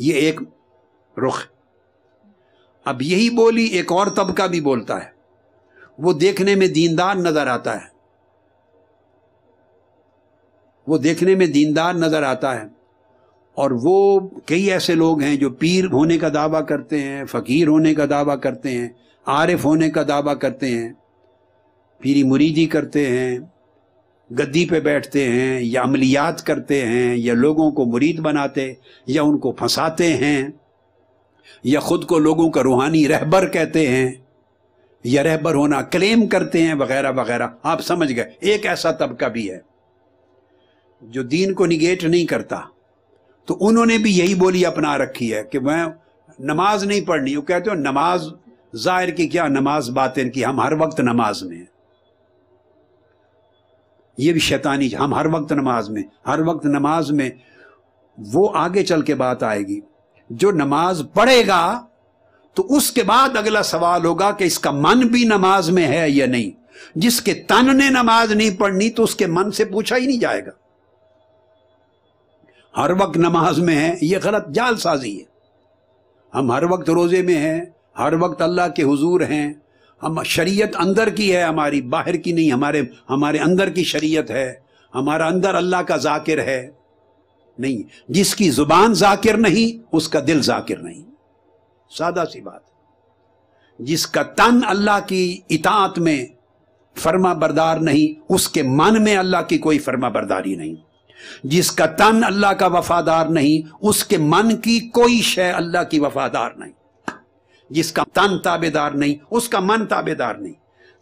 ये एक रुख अब यही बोली एक और तबका भी बोलता है वो देखने में दीनदार नजर आता है वो देखने में दीनदार नजर आता है और वो कई ऐसे लोग हैं जो पीर होने का दावा करते हैं फकीर होने का दावा करते हैं आरिफ होने का दावा करते हैं पीरी मुरीदी करते हैं गद्दी पे बैठते हैं या अमलियात करते हैं या लोगों को मुरीद बनाते या उनको फंसाते हैं या ख़ुद को लोगों का रूहानी रहबर कहते हैं या रहबर होना क्लेम करते हैं वगैरह वगैरह आप समझ गए एक ऐसा तबका भी है जो दीन को निगेट नहीं करता तो उन्होंने भी यही बोली अपना रखी है कि मैं नमाज नहीं पढ़नी वो कहते हो नमाज जाहिर की क्या नमाज बातें की हम हर वक्त नमाज में हैं ये भी शैतानी हम हर वक्त नमाज में हर वक्त नमाज में वो आगे चल के बात आएगी जो नमाज पढ़ेगा तो उसके बाद अगला सवाल होगा कि इसका मन भी नमाज में है या नहीं जिसके तन ने नमाज नहीं पढ़नी तो उसके मन से पूछा ही नहीं जाएगा हर वक्त नमाज में है यह गलत जालसाजी है हम हर वक्त रोजे में हैं हर वक्त अल्लाह के हुजूर हैं हम शरीयत अंदर की है हमारी बाहर की नहीं हमारे हमारे अंदर की शरीयत है हमारा अंदर अल्लाह का जाकिर है नहीं जिसकी जुबान जाकिर नहीं उसका दिल जाकिर नहीं सादा सी बात जिसका तन अल्लाह की इतात में फर्मा बरदार नहीं उसके मन में अल्लाह की कोई फर्मा बरदारी नहीं जिसका तन अल्लाह का वफादार नहीं उसके मन की कोई शय अल्लाह की वफादार नहीं जिसका तन ताबेदार नहीं उसका मन ताबेदार नहीं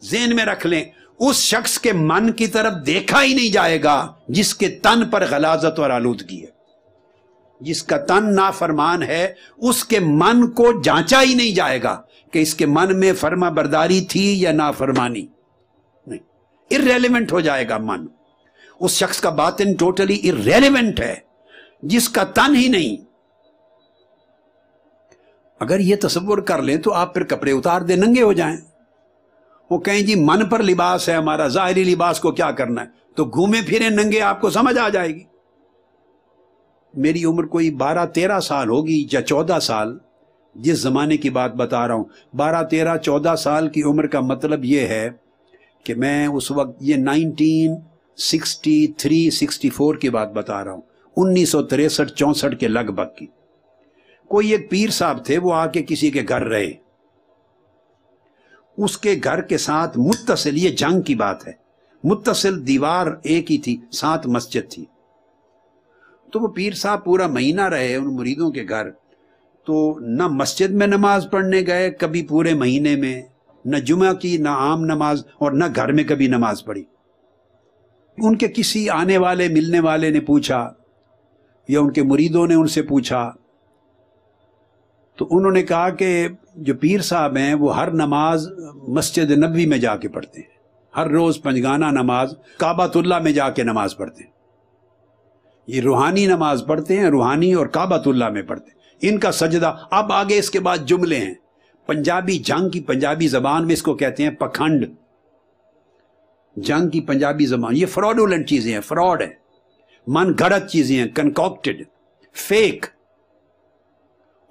जेन में रख लें उस शख्स के मन की तरफ देखा ही नहीं जाएगा जिसके तन पर गलाजत और आलूदगी है जिसका तन नाफरमान है उसके मन को जांचा ही नहीं जाएगा कि इसके मन में फर्मा बरदारी थी या नाफरमानी नहीं इरेलीवेंट हो जाएगा मन उस शख्स का बातिन टोटली इरेलीवेंट है जिसका तन ही नहीं अगर ये तस्वुर कर लें तो आप फिर कपड़े उतार दें नंगे हो जाएं वो कहें जी मन पर लिबास है हमारा जाहिर लिबास को क्या करना है तो घूमे फिरे नंगे आपको समझ आ जाएगी मेरी उम्र कोई बारह तेरह साल होगी या चौदह साल जिस ज़माने की बात बता रहा हूं बारह तेरह चौदह साल की उम्र का मतलब यह है कि मैं उस वक्त ये nineteen sixty three sixty four की बात बता रहा हूं उन्नीस सौ तिरसठ चौंसठ के लगभग की कोई एक पीर साहब थे वो आके किसी के घर रहे उसके घर के साथ मुतसिल ये जंग की बात है मुतसिल दीवार एक ही थी साथ मस्जिद थी तो वो पीर साहब पूरा महीना रहे उन मुरीदों के घर तो न मस्जिद में नमाज पढ़ने गए कभी पूरे महीने में न जुमा की ना आम नमाज और न घर में कभी नमाज पढ़ी उनके किसी आने वाले मिलने वाले ने पूछा या उनके मुरीदों ने उनसे पूछा तो उन्होंने कहा कि जो पीर साहब हैं वो हर नमाज मस्जिद नबी में जाके पढ़ते हैं हर रोज़ पंजगाना नमाज काबातुल्ला में जाके नमाज पढ़ते हैं ये रूहानी नमाज पढ़ते हैं रूहानी और काबातुल्ला में पढ़ते हैं इनका सजदा अब आगे इसके बाद जुमले हैं पंजाबी जंग की पंजाबी जबान में इसको कहते हैं पखंड जंग की पंजाबी जबान ये फ्रॉडुलेंट चीज़ें हैं फ्रॉड है मन गढ़त चीज़ें हैं कनकॉक्टेड फेक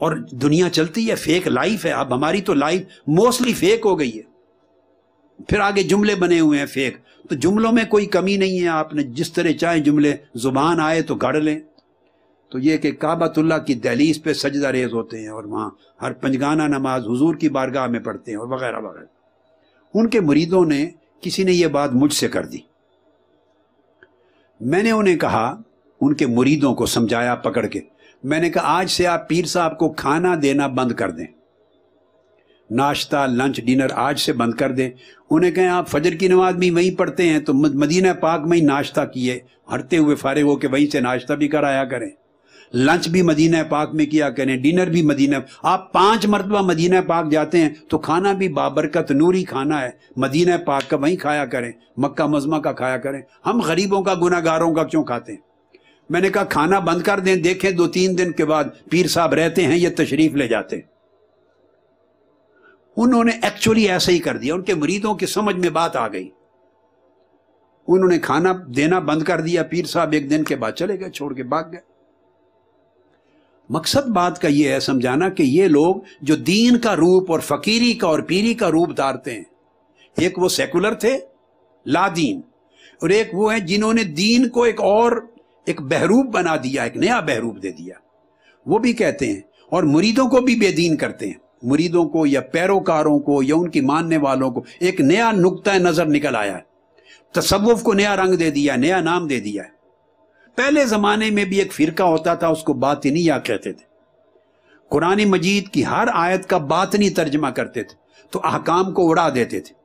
और दुनिया चलती है फेक लाइफ है अब हमारी तो लाइफ मोस्टली फेक हो गई है फिर आगे जुमले बने हुए हैं फेक तो जुमलों में कोई कमी नहीं है आपने जिस तरह चाहे जुमले जुबान आए तो गढ़ लें तो ये कि काबातुल्ला की दहलीज पे सजदा रेज होते हैं और वहाँ हर पंजगाना नमाज हुजूर की बारगाह में पढ़ते हैं और वगैरह वगैरह उनके मुरीदों ने किसी ने यह बात मुझसे कर दी मैंने उन्हें कहा उनके मुरीदों को समझाया पकड़ के मैंने कहा आज से आप पीर साहब को खाना देना बंद कर दें नाश्ता लंच डिनर आज से बंद कर दें उन्हें कहें आप फजर की नमाज भी वहीं पढ़ते हैं तो मदीना पाक में ही नाश्ता किए हटते हुए फारे हो के वहीं से नाश्ता भी कराया करें लंच भी मदीना पाक में किया करें डिनर भी मदीना आप पांच मरतबा मदीना पाक जाते हैं तो खाना भी बाबरकत नूरी खाना है मदीना पाक का वहीं खाया करें मक्का मजमा का खाया करें हम गरीबों का गुनागारों का क्यों खाते हैं मैंने कहा खाना बंद कर दें देखें दो तीन दिन के बाद पीर साहब रहते हैं ये तशरीफ ले जाते हैं उन्होंने एक्चुअली ऐसा ही कर दिया उनके मरीजों की समझ में बात आ गई उन्होंने खाना देना बंद कर दिया पीर साहब एक दिन के बाद चले गए छोड़ के भाग गए मकसद बात का यह है समझाना कि ये लोग जो दीन का रूप और फकीरी का और पीरी का रूप धारते हैं एक वो सेकुलर थे लादीन और एक वो है जिन्होंने दीन को एक और एक बहरूप बना दिया एक नया बहरूप दे दिया वो भी कहते हैं और मुरीदों को भी बेदीन करते हैं मुरीदों को या पैरोकारों को या उनकी मानने वालों को एक नया नुकता नज़र निकल आया है को नया रंग दे दिया नया नाम दे दिया पहले ज़माने में भी एक फ़िरका होता था उसको बातिनी या कहते थे कुरानी मजीद की हर आयत का बातनी तर्जमा करते थे तो अहकाम को उड़ा देते थे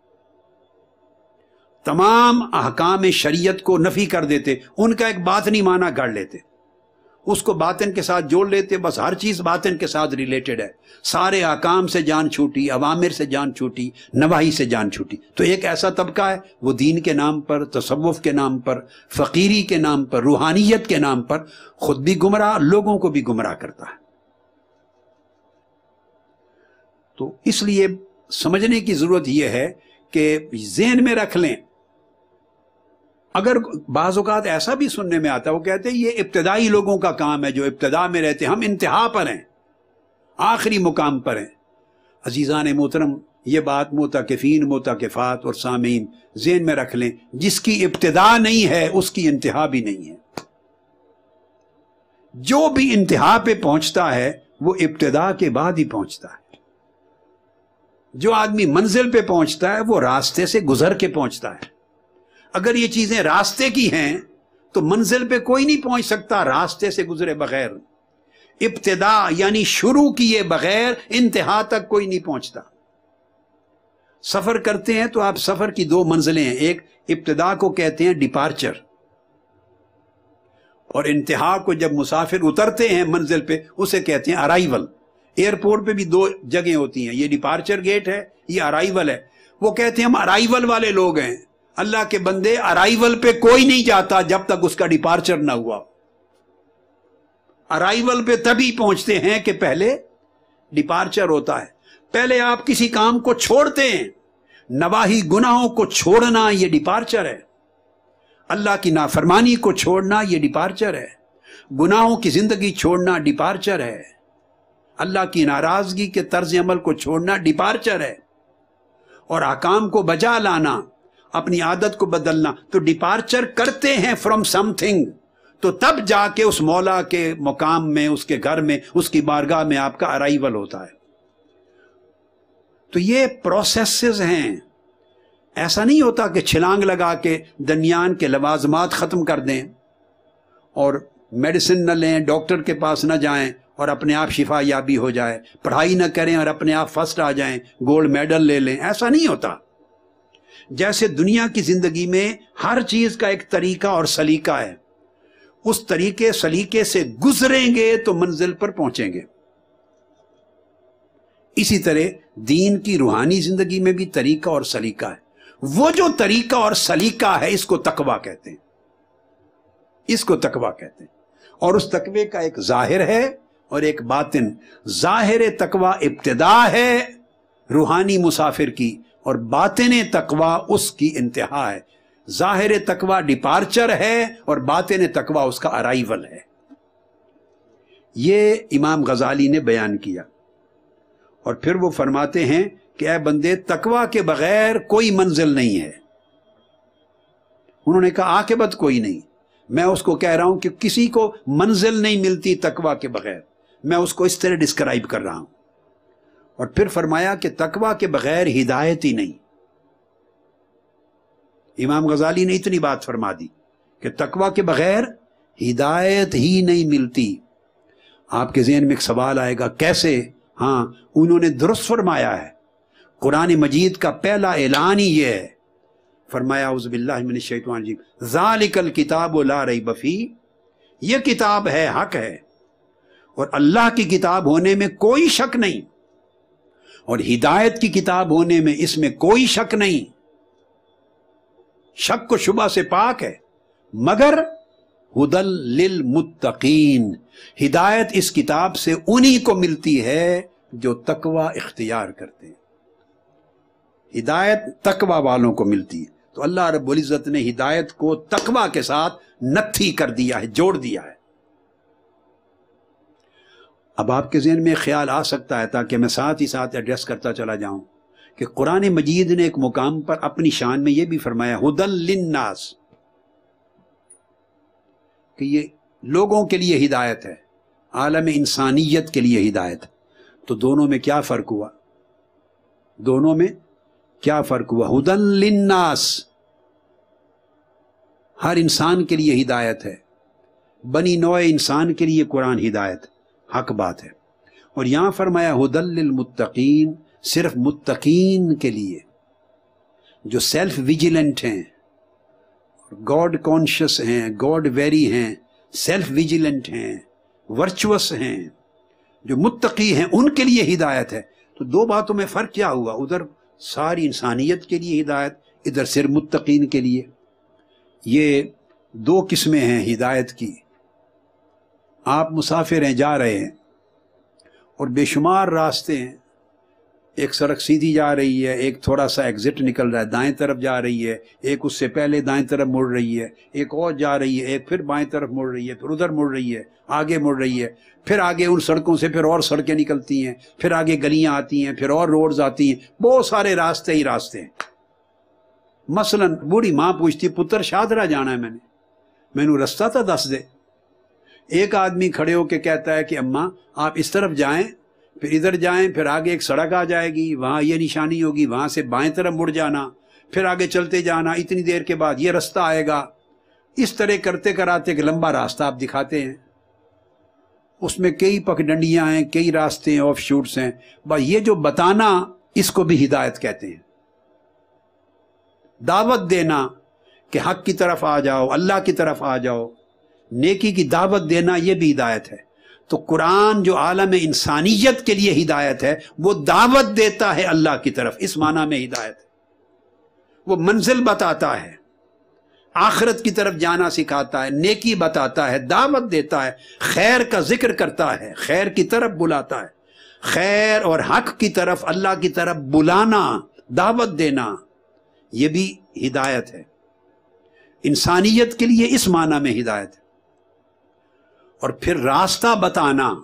तमाम अहकाम शरीयत को नफ़ी कर देते उनका एक बात नहीं माना गढ़ लेते उसको बातन के साथ जोड़ लेते बस हर चीज़ बातन के साथ रिलेटेड है सारे अकाम से जान छूटी अवामिर से जान छूटी नवाही से जान छूटी तो एक ऐसा तबका है वो दीन के नाम पर तसव्वुफ के नाम पर फ़कीरी के नाम पर रूहानियत के नाम पर ख़ुद भी गुमराह लोगों को भी गुमराह करता है तो इसलिए समझने की ज़रूरत यह है कि जेन में रख लें अगर बाज़ात ऐसा भी सुनने में आता है वो कहते हैं ये इब्तदाई लोगों का काम है जो इब्तदा में रहते हैं हम इंतहा पर हैं आखिरी मुकाम पर हैं अजीज़ा ने मोहतरम ये बात मोताकफ़ीन मोताकफ़ात और सामीन जेन में रख लें जिसकी इब्तदा नहीं है उसकी इंतहा भी नहीं है जो भी इंतहा पे पहुंचता है वो इब्तदा के बाद ही पहुंचता है जो आदमी मंजिल पे पहुंचता है वो रास्ते से गुजर के पहुंचता है अगर ये चीजें रास्ते की हैं तो मंजिल पे कोई नहीं पहुंच सकता रास्ते से गुजरे बगैर इब्तदा यानी शुरू किए बगैर इंतहा तक कोई नहीं पहुंचता सफर करते हैं तो आप सफर की दो मंजिलें हैं एक इब्तदा को कहते हैं डिपार्चर और इंतहा को जब मुसाफिर उतरते हैं मंजिल पे उसे कहते हैं अराइवल एयरपोर्ट पे भी दो जगह होती हैं ये डिपार्चर गेट है ये अराइवल है वो कहते हैं हम अराइवल वाले लोग हैं अल्लाह के बंदे अराइवल पे कोई नहीं जाता जब तक उसका डिपार्चर ना हुआ अराइवल पे तभी पहुंचते हैं कि पहले डिपार्चर होता है पहले आप किसी काम को छोड़ते हैं नवाही गुनाहों को छोड़ना यह डिपार्चर है अल्लाह की नाफरमानी को छोड़ना यह डिपार्चर है गुनाहों की जिंदगी छोड़ना डिपार्चर है अल्लाह की नाराजगी के तर्ज अमल को छोड़ना डिपार्चर है और आकाम को बजा लाना अपनी आदत को बदलना तो डिपार्चर करते हैं फ्रॉम समथिंग तो तब जाके उस मौला के मुकाम में उसके घर में उसकी बारगाह में आपका अराइवल होता है तो ये प्रोसेसेस हैं ऐसा नहीं होता कि छिलांग लगा के दनियान के लवाजमात ख़त्म कर दें और मेडिसिन न लें डॉक्टर के पास न जाएं और अपने आप शिफा याबी हो जाए पढ़ाई न करें और अपने आप फर्स्ट आ जाएं गोल्ड मेडल ले लें ऐसा नहीं होता जैसे दुनिया की जिंदगी में हर चीज का एक तरीका और सलीका है उस तरीके सलीके से गुजरेंगे तो मंजिल पर पहुंचेंगे इसी तरह दीन की रूहानी जिंदगी में भी तरीका और सलीका है वो जो तरीका और सलीका है इसको तकवा कहते हैं इसको तकवा कहते हैं और उस तकवे का एक जाहिर है और एक बातिन जाहिर तकवा इब्तदा है रूहानी मुसाफिर की और बातिन तकवा उसकी इंतहा है जाहिर तकवा डिपार्चर है और बातिन तकवा उसका अराइवल है ये इमाम गजाली ने बयान किया और फिर वो फरमाते हैं कि ए बंदे तकवा के बगैर कोई मंजिल नहीं है उन्होंने कहा आकेबत कोई नहीं मैं उसको कह रहा हूं कि किसी को मंजिल नहीं मिलती तकवा के बगैर मैं उसको इस तरह डिस्क्राइब कर रहा हूं और फिर फरमाया कि तकवा के बगैर हिदायत ही नहीं इमाम गजाली ने इतनी बात फरमा दी कि तकवा के बगैर हिदायत ही नहीं मिलती आपके जहन में एक सवाल आएगा कैसे हाँ उन्होंने दुरुस्त फरमाया है कुरान मजीद का पहला ऐलान ही यह है फरमाया उजबिल्लाशैतवान जी जालिकल किताब ला रही बफ़ी यह किताब है हक है और अल्लाह की किताब होने में कोई शक नहीं और हिदायत की किताब होने में इसमें कोई शक नहीं शक को शुबा से पाक है मगर हुदल लिल मुत्तकीन हिदायत इस किताब से उन्हीं को मिलती है जो तकवा इख्तियार करते हैं हिदायत तकवा वालों को मिलती है तो अल्लाह रब्बुल इज़्ज़त ने हिदायत को तकवा के साथ नत्थी कर दिया है जोड़ दिया है अब आपके जहन में ख्याल आ सकता है ताकि मैं साथ ही साथ एड्रेस करता चला जाऊं कि कुरान मजीद ने एक मुकाम पर अपनी शान में यह भी फरमाया हुदल लिन्नास कि ये लोगों के लिए हिदायत है आलम इंसानियत के लिए हिदायत तो दोनों में क्या फ़र्क हुआ दोनों में क्या फ़र्क हुआ हुदन लिन्नास हर इंसान के लिए हिदायत है बनी नौ इंसान के लिए कुरान हिदायत हक बात है और यहाँ फरमाया हदलमतकीन सिर्फ मुतकीन के लिए जो सेल्फ विजिलेंट हैं गॉड कॉन्शियस हैं गॉड वेरी हैं सेल्फ विजिलेंट हैं वर्चुअस हैं जो मुत्तकी हैं उनके लिए हिदायत है तो दो बातों में फ़र्क क्या हुआ उधर सारी इंसानियत के लिए हिदायत इधर सिर्फ मुत्तकीन के लिए ये दो किस्में हैं हिदायत की आप मुसाफिर हैं जा रहे हैं और बेशुमार रास्ते हैं एक सड़क सीधी जा रही है एक थोड़ा सा एग्जिट निकल रहा है दाएं तरफ जा रही है एक उससे पहले दाएं तरफ मुड़ रही है एक और जा रही है एक फिर बाएं तरफ मुड़ रही है फिर उधर मुड़ रही है आगे मुड़ रही है फिर आगे उन सड़कों से फिर और सड़कें निकलती हैं फिर आगे गलियां आती हैं फिर और रोड्स आती हैं बहुत सारे रास्ते ही रास्ते हैं मसलन बूढ़ी माँ पूछती पुत्र शादरा जाना है मैंने मैनू रास्ता तो दस दे एक आदमी खड़े होकर कहता है कि अम्मा आप इस तरफ जाएं फिर इधर जाएं फिर आगे एक सड़क आ जाएगी वहां ये निशानी होगी वहां से बाएं तरफ मुड़ जाना फिर आगे चलते जाना इतनी देर के बाद ये रास्ता आएगा इस तरह करते कराते एक लंबा रास्ता आप दिखाते हैं उसमें कई पगडंडियां हैं कई रास्ते हैं ऑफ शूट्स हैं बस ये जो बताना इसको भी हिदायत कहते हैं दावत देना कि हक की तरफ आ जाओ अल्लाह की तरफ आ जाओ नेकी की दावत देना यह भी हिदायत है तो कुरान जो आलम इंसानियत के लिए हिदायत है वो दावत देता है अल्लाह की तरफ इस माना में हिदायत है वो मंजिल बताता है आखरत की तरफ जाना सिखाता है नेकी बताता है दावत देता है खैर का जिक्र करता है खैर की तरफ बुलाता है खैर और हक की तरफ अल्लाह की तरफ बुलाना दावत देना यह भी हिदायत है इंसानियत के लिए इस माना में हिदायत है और फिर रास्ता बताना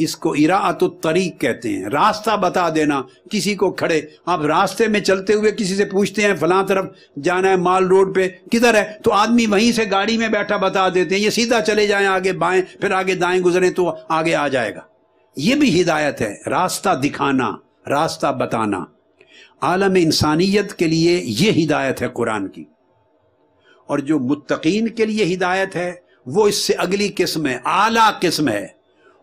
इसको इरात तरीक कहते हैं रास्ता बता देना किसी को खड़े आप रास्ते में चलते हुए किसी से पूछते हैं फला तरफ जाना है माल रोड पे किधर है तो आदमी वहीं से गाड़ी में बैठा बता देते हैं ये सीधा चले जाए आगे बाएं फिर आगे दाएं गुजरे तो आगे आ जाएगा ये भी हिदायत है रास्ता दिखाना रास्ता बताना आलम इंसानियत के लिए यह हिदायत है कुरान की और जो मुतकीन के लिए हिदायत है वो इससे अगली किस्म है आला किस्म है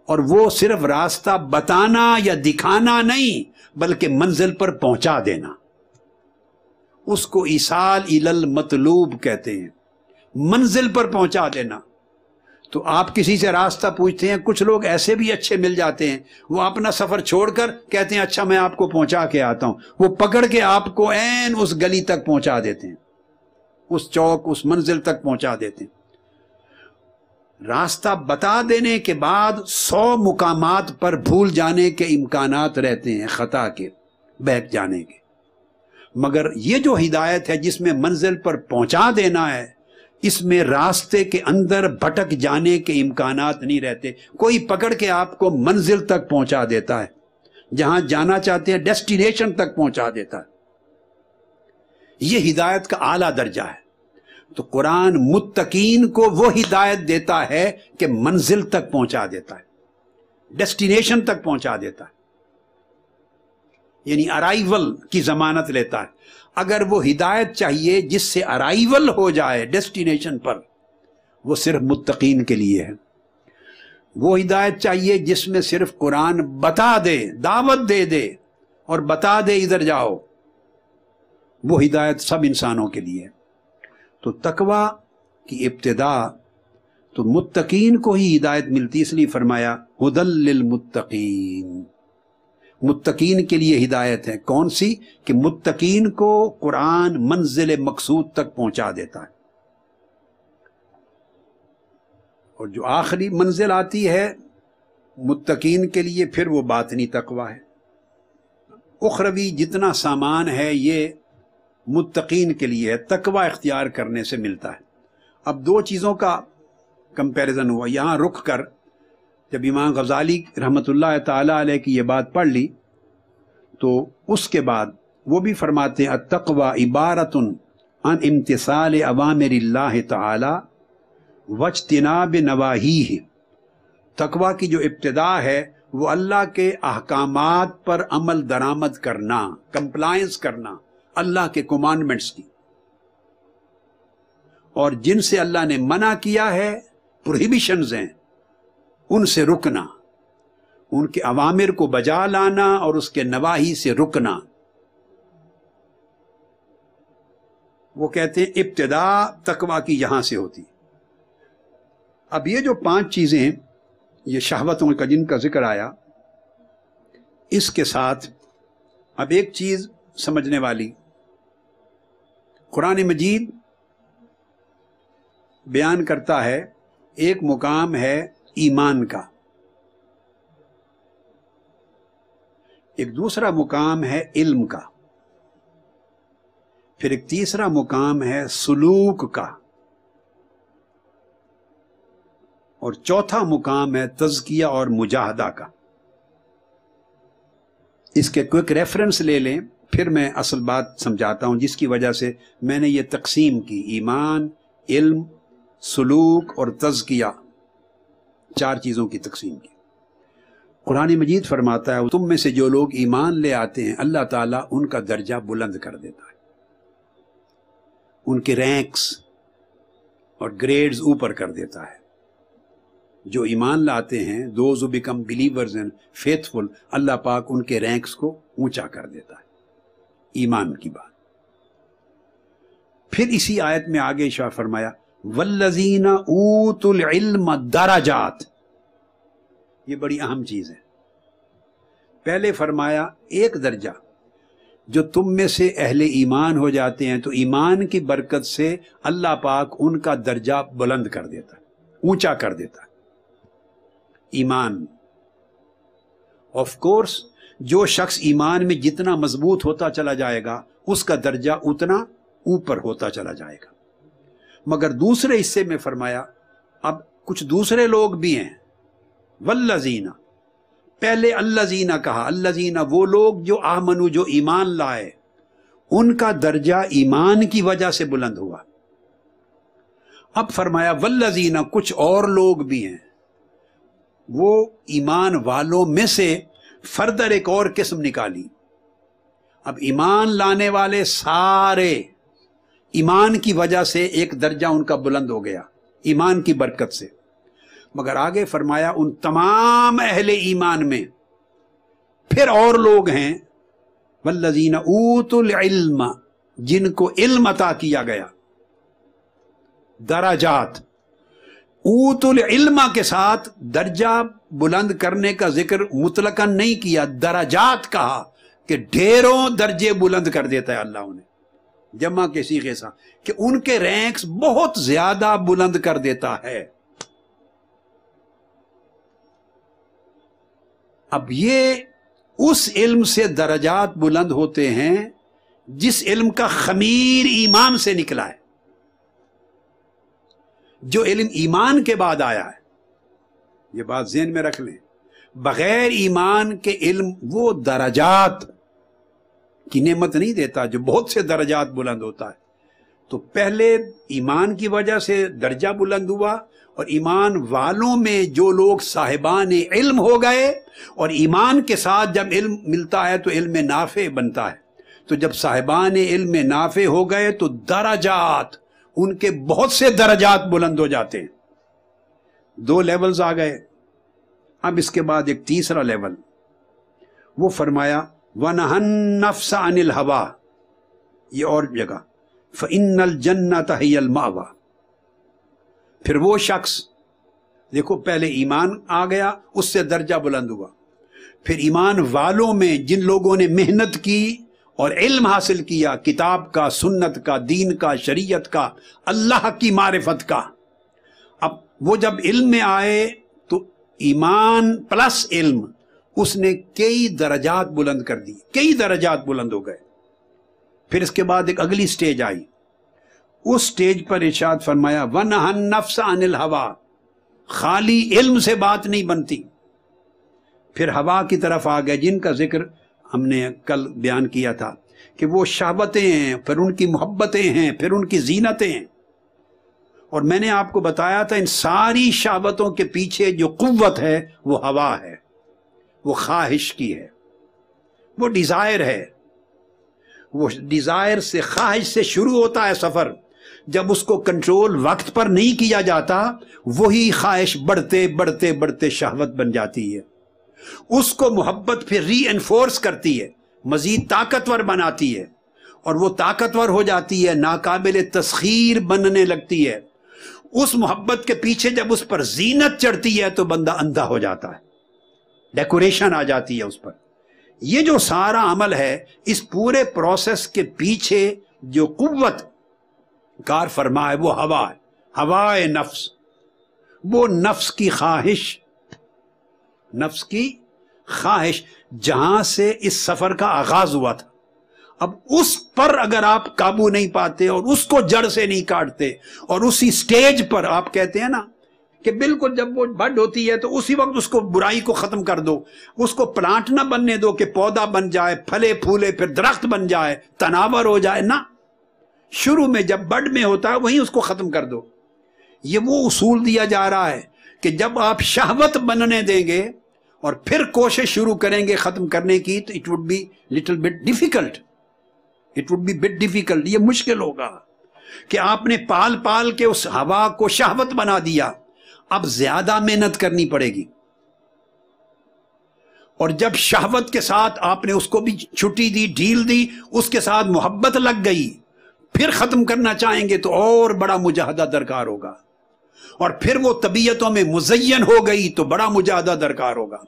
और वो सिर्फ रास्ता बताना या दिखाना नहीं बल्कि मंजिल पर पहुंचा देना उसको ईसाल इलल मतलूब कहते हैं मंजिल पर पहुंचा देना तो आप किसी से रास्ता पूछते हैं कुछ लोग ऐसे भी अच्छे मिल जाते हैं वो अपना सफर छोड़कर कहते हैं अच्छा मैं आपको पहुंचा के आता हूं वो पकड़ के आपको एन उस गली तक पहुंचा देते हैं उस चौक उस मंजिल तक पहुंचा देते हैं रास्ता बता देने के बाद सौ मुकाम पर भूल जाने के इम्कान रहते हैं ख़ता के बहक जाने के मगर ये जो हिदायत है जिसमें मंजिल पर पहुंचा देना है इसमें रास्ते के अंदर भटक जाने के इम्कान नहीं रहते कोई पकड़ के आपको मंजिल तक पहुंचा देता है जहां जाना चाहते हैं डेस्टिनेशन तक पहुंचा देता है ये हिदायत का आला दर्जा है तो कुरान मुत्तकीन को वो हिदायत देता है कि मंजिल तक पहुंचा देता है डेस्टिनेशन तक पहुंचा देता है यानी अराइवल की जमानत लेता है अगर वो हिदायत चाहिए जिससे अराइवल हो जाए डेस्टिनेशन पर वो सिर्फ मुत्तकीन के लिए है वो हिदायत चाहिए जिसमें सिर्फ कुरान बता दे दावत दे दे और बता दे इधर जाओ वो हिदायत सब इंसानों के लिए है तो तकवा की इब्तदा तो मुत्तकीन को ही हिदायत मिलती इसलिए फरमाया हदल मुत्तकीन मुत्तकीन के लिए हिदायत है कौन सी कि मुत्तकीन को कुरान मंजिल मकसूद तक पहुंचा देता है और जो आखिरी मंजिल आती है मुत्तकीन के लिए फिर वो बातनी तकवा है उखरवी जितना सामान है ये मुतकीन के लिए है तकवा इख्तियार करने से मिलता है अब दो चीज़ों का कंपैरिजन हुआ यहाँ रुक कर जब इमाम गजाली रहमत ताली की यह बात पढ़ ली तो उसके बाद वो भी फरमाते हैं तकवा इबारत अन इम्तसाल अवामिर तच तनाब नवाही है तकवा की जो इब्तदा है वो अल्लाह के अहकाम पर अमल दरामद करना कंप्लायंस करना अल्लाह के कमांडमेंट्स की और जिनसे अल्लाह ने मना किया है प्रोहिबिशन हैं उनसे रुकना उनके अवामिर को बजा लाना और उसके नवाही से रुकना वो कहते हैं इब्तदा तकवा की यहां से होती अब ये जो पांच चीजें ये शहवतों का जिनका जिक्र आया इसके साथ अब एक चीज समझने वाली कुरान मजीद बयान करता है एक मुकाम है ईमान का एक दूसरा मुकाम है इल्म का फिर एक तीसरा मुकाम है सुलूक का और चौथा मुकाम है तजकिया और मुजाहदा का इसके क्विक रेफरेंस ले लें फिर मैं असल बात समझाता हूँ जिसकी वजह से मैंने ये तकसीम की ईमान इल्म सलूक और तजकिया चार चीज़ों की तकसीम की कुरान मजीद फरमाता है तुम में से जो लोग ईमान ले आते हैं अल्लाह ताला उनका दर्जा बुलंद कर देता है उनके रैंक्स और ग्रेड्स ऊपर कर देता है जो ईमान लाते हैं those become believers and faithful अल्लाह पाक उनके रैंक्स को ऊंचा कर देता है ईमान की बात फिर इसी आयत में आगे शाह फरमाया वल्लजीना ऊतुल इल्म दाराजात ये बड़ी अहम चीज है पहले फरमाया एक दर्जा जो तुम में से अहले ईमान हो जाते हैं तो ईमान की बरकत से अल्लाह पाक उनका दर्जा बुलंद कर देता ऊंचा कर देता ईमान ऑफ कोर्स जो शख्स ईमान में जितना मजबूत होता चला जाएगा उसका दर्जा उतना ऊपर होता चला जाएगा मगर दूसरे हिस्से में फरमाया अब कुछ दूसरे लोग भी हैं वल्लजीना पहले अल्लाजीना कहा अल्लाजीना वो लोग जो आमनु जो ईमान लाए उनका दर्जा ईमान की वजह से बुलंद हुआ अब फरमाया वल्लजीना कुछ और लोग भी हैं वो ईमान वालों में से फर्दर एक और किस्म निकाली अब ईमान लाने वाले सारे ईमान की वजह से एक दर्जा उनका बुलंद हो गया ईमान की बरकत से मगर आगे फरमाया उन तमाम अहले ईमान में फिर और लोग हैं वल्लजीन ऊतुल इल्म जिनको इल्म अता किया गया दराजात ऊतुल इल्मा के साथ दर्जा बुलंद करने का जिक्र मुतलकन नहीं किया दराजात कहा कि ढेरों दर्जे बुलंद कर देता है अल्लाह उन्हें जमा के सीखे सा कि उनके रैंक्स बहुत ज्यादा बुलंद कर देता है अब ये उस इल्म से दर्जात बुलंद होते हैं जिस इल्म का खमीर ईमान से निकला है जो इलम ईमान के बाद आया है ये बात जेन में रख लें बगैर ईमान के इल्म वो दराजात की नेमत नहीं देता जो बहुत से दर्जात बुलंद होता है तो पहले ईमान की वजह से दर्जा बुलंद हुआ और ईमान वालों में जो लोग साहिबान इल्म हो गए और ईमान के साथ जब इल्म मिलता है तो इल्म नाफे बनता है तो जब साहिबान इल्म नाफे हो गए तो दराजात उनके बहुत से दर्जात बुलंद हो जाते हैं दो लेवल्स आ गए अब इसके बाद एक तीसरा लेवल वो फरमाया वनहन नफ्सा अनिल हवा ये और जगह फ़िनल जन्नत हल मावा फिर वो शख्स देखो पहले ईमान आ गया उससे दर्जा बुलंद हुआ फिर ईमान वालों में जिन लोगों ने मेहनत की और इल्म हासिल किया किताब का सुन्नत का दीन का शरीयत का अल्लाह की मारिफत का अब वो जब इल्म में आए तो ईमान प्लस इल्म उसने कई दर्जात बुलंद कर दिए कई दर्जात बुलंद हो गए फिर इसके बाद एक अगली स्टेज आई उस स्टेज पर इर्शाद फरमाया वन हन नफ्स अनिल हवा खाली इल्म से बात नहीं बनती फिर हवा की तरफ आ गए जिनका जिक्र हमने कल बयान किया था कि वो शहबतें हैं फिर उनकी मोहब्बतें हैं फिर उनकी जीनतें हैं और मैंने आपको बताया था इन सारी शहबतों के पीछे जो कुत है वो हवा है वो ख्वाहिश की है वो डिज़ायर है वो डिज़ायर से ख्वाहिश से शुरू होता है सफ़र जब उसको कंट्रोल वक्त पर नहीं किया जाता वही ख्वाहिश बढ़ते बढ़ते बढ़ते शहवत बन जाती है उसको मोहब्बत फिर री एनफोर्स करती है मजीद ताकतवर बनाती है और वो ताकतवर हो जाती है नाकाबिल तस्खीर बनने लगती है उस मोहब्बत के पीछे जब उस पर जीनत चढ़ती है तो बंदा अंधा हो जाता है डेकोरेशन आ जाती है उस पर यह जो सारा अमल है इस पूरे प्रोसेस के पीछे जो कुत कार फरमा है वो हवा है हवा नफ्स वो नफ्स की ख्वाहिश नफ्स की ख्वाहिश जहां से इस सफर का आगाज हुआ था अब उस पर अगर आप काबू नहीं पाते और उसको जड़ से नहीं काटते और उसी स्टेज पर आप कहते हैं ना कि बिल्कुल जब वो बड होती है तो उसी वक्त उसको बुराई को खत्म कर दो उसको प्लांट ना बनने दो कि पौधा बन जाए फले फूले फिर दरख्त बन जाए तनावर हो जाए ना शुरू में जब बड में होता है वहीं उसको खत्म कर दो ये वो उसूल दिया जा रहा है कि जब आप शहवत बनने देंगे और फिर कोशिश शुरू करेंगे खत्म करने की तो it would be little bit difficult it would be bit difficult ये मुश्किल होगा कि आपने पाल पाल के उस हवा को शहवत बना दिया अब ज्यादा मेहनत करनी पड़ेगी और जब शहवत के साथ आपने उसको भी छुट्टी दी ढील दी उसके साथ मोहब्बत लग गई फिर खत्म करना चाहेंगे तो और बड़ा मुजाहदा दरकार होगा और फिर वो तबीयतों में मुजयन हो गई तो बड़ा मुजादा दरकार होगा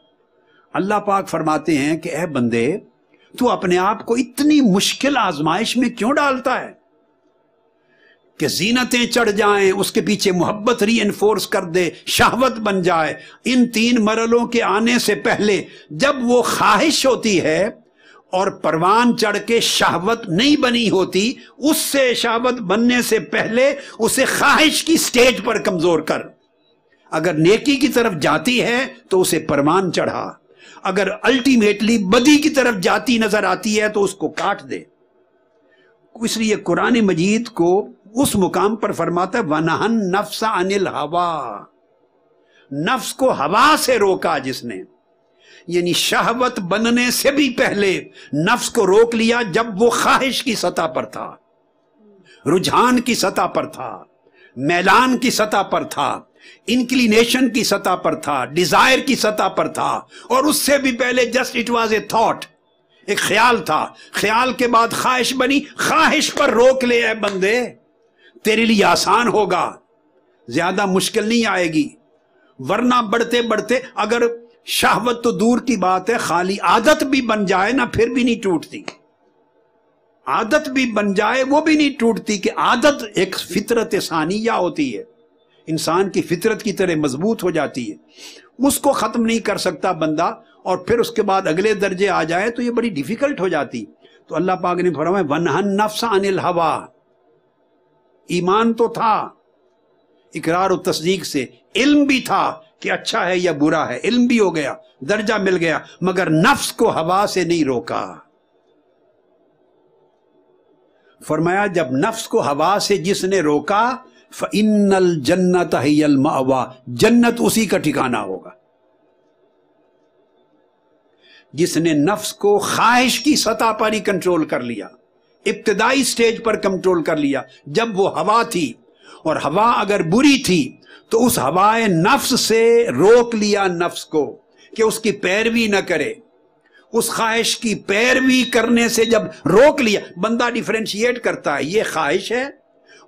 अल्लाह पाक फरमाते हैं कि ए बंदे तू अपने आप को इतनी मुश्किल आजमाइश में क्यों डालता है कि जीनतें चढ़ जाएं उसके पीछे मोहब्बत री एनफोर्स कर दे शहवत बन जाए इन तीन मरलों के आने से पहले जब वो ख्वाहिश होती है और परवान चढ़ के शहावत नहीं बनी होती उससे शहावत बनने से पहले उसे ख्वाहिश की स्टेज पर कमजोर कर अगर नेकी की तरफ जाती है तो उसे परवान चढ़ा अगर अल्टीमेटली बदी की तरफ जाती नजर आती है तो उसको काट दे इसलिए कुरान मजीद को उस मुकाम पर फरमाता है वनहन नफ्स अनिल हवा नफ्स को हवा से रोका जिसने यानी शहवत बनने से भी पहले नफ्स को रोक लिया जब वो ख्वाहिश की सतह पर था रुझान की सतह पर था मैलान की सतह पर था इंक्लिनेशन की सतह पर था डिजायर की सतह पर था और उससे भी पहले just it was a thought एक ख्याल था ख्याल के बाद ख्वाहिश बनी ख्वाहिश पर रोक ले ए बंदे तेरे लिए आसान होगा ज्यादा मुश्किल नहीं आएगी वरना बढ़ते बढ़ते अगर शहवत तो दूर की बात है खाली आदत भी बन जाए ना फिर भी नहीं टूटती आदत भी बन जाए वो भी नहीं टूटती कि आदत एक फितरत सानिया होती है इंसान की फितरत की तरह मजबूत हो जाती है उसको ख़त्म नहीं कर सकता बंदा और फिर उसके बाद अगले दर्जे आ जाए तो ये बड़ी डिफिकल्ट हो जाती तो अल्लाह पाक ने फरमाया वनहन नफ्स अनिल हवा ईमान तो था इकरार और तस्दीक से इल्म भी था कि अच्छा है या बुरा है इल्म भी हो गया दर्जा मिल गया मगर नफ्स को हवा से नहीं रोका फरमाया जब नफ्स को हवा से जिसने रोका फल जन्नत हवा जन्नत उसी का ठिकाना होगा जिसने नफ्स को ख्वाहिश की सतह पर ही कंट्रोल कर लिया इब्तदाई स्टेज पर कंट्रोल कर लिया जब वो हवा थी और हवा अगर बुरी थी तो उस हवाए नफ्स से रोक लिया नफ्स को कि उसकी पैरवी ना करे उस ख्वाहिश की पैरवी करने से जब रोक लिया बंदा डिफ्रेंशिएट करता है ये ख्वाहिश है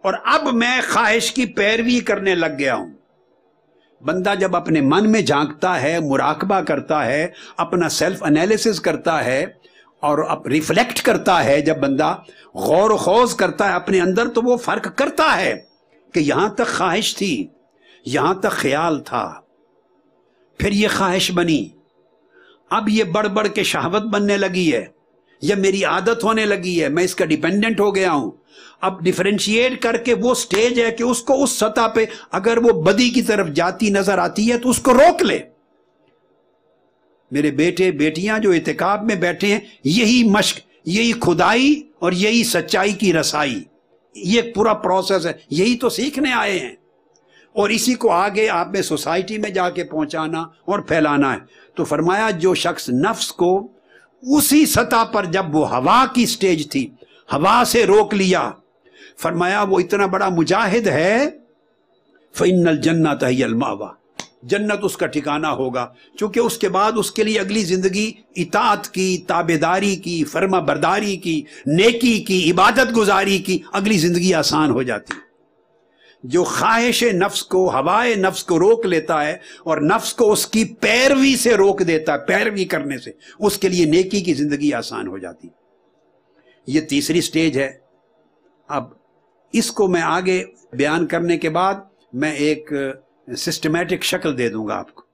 और अब मैं ख्वाहिश की पैरवी करने लग गया हूं बंदा जब अपने मन में झांकता है मुराकबा करता है अपना सेल्फ एनालिसिस करता है और अब रिफ्लेक्ट करता है जब बंदा गौर खोज करता है अपने अंदर तो वो फर्क करता है कि यहां तक ख्वाहिश थी यहां तक ख्याल था फिर ये ख्वाहिश बनी अब ये बढ़ बढ़ के शहावत बनने लगी है यह मेरी आदत होने लगी है मैं इसका डिपेंडेंट हो गया हूं अब डिफ्रेंशिएट करके वो स्टेज है कि उसको उस सतह पे अगर वो बदी की तरफ जाती नजर आती है तो उसको रोक ले मेरे बेटे बेटियां जो इतकाब में बैठे हैं यही मश्क यही खुदाई और यही सच्चाई की रसाई ये पूरा प्रोसेस है यही तो सीखने आए हैं और इसी को आगे आप में सोसाइटी में जाके पहुंचाना और फैलाना है तो फरमाया जो शख्स नफ्स को उसी सतह पर जब वो हवा की स्टेज थी हवा से रोक लिया फरमाया वो इतना बड़ा मुजाहिद है फिनल जन्नत है अलमावा जन्नत उसका ठिकाना होगा क्योंकि उसके बाद उसके लिए अगली ज़िंदगी इतात की ताबेदारी की फर्मा बरदारी की नेकी की इबादत गुजारी की अगली ज़िंदगी आसान हो जाती है जो ख्वाहिश नफ्स को हवाए नफ्स को रोक लेता है और नफ्स को उसकी पैरवी से रोक देता है पैरवी करने से उसके लिए नेकी की जिंदगी आसान हो जाती ये तीसरी स्टेज है अब इसको मैं आगे बयान करने के बाद मैं एक सिस्टमेटिक शक्ल दे दूंगा आपको